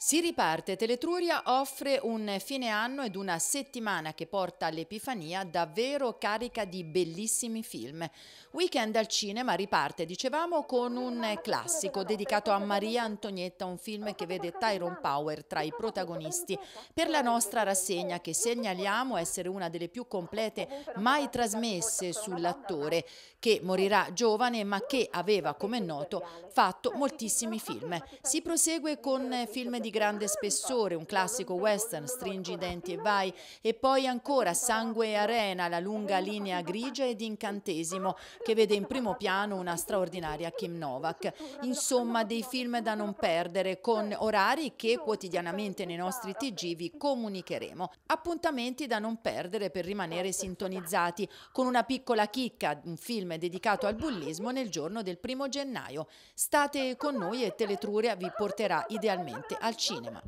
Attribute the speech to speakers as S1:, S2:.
S1: Si riparte, Teletruria offre un fine anno ed una settimana che porta all'Epifania davvero carica di bellissimi film. Weekend al cinema riparte, dicevamo, con un classico dedicato a Maria Antonietta, un film che vede Tyrone Power tra i protagonisti. Per la nostra rassegna, che segnaliamo essere una delle più complete mai trasmesse sull'attore, che morirà giovane ma che aveva, come noto, fatto moltissimi film. Si prosegue con film di di grande spessore, un classico western, Stringi i denti e vai, e poi ancora Sangue e Arena, la lunga linea grigia ed incantesimo, che vede in primo piano una straordinaria Kim Novak. Insomma, dei film da non perdere, con orari che quotidianamente nei nostri TG vi comunicheremo. Appuntamenti da non perdere per rimanere sintonizzati, con una piccola chicca, un film dedicato al bullismo nel giorno del primo gennaio. State con noi e Teletruria vi porterà idealmente al cinema.